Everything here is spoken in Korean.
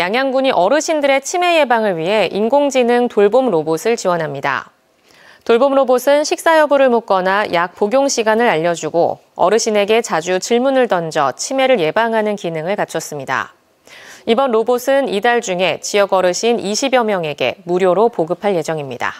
양양군이 어르신들의 치매 예방을 위해 인공지능 돌봄 로봇을 지원합니다. 돌봄 로봇은 식사 여부를 묻거나 약 복용 시간을 알려주고 어르신에게 자주 질문을 던져 치매를 예방하는 기능을 갖췄습니다. 이번 로봇은 이달 중에 지역 어르신 20여 명에게 무료로 보급할 예정입니다.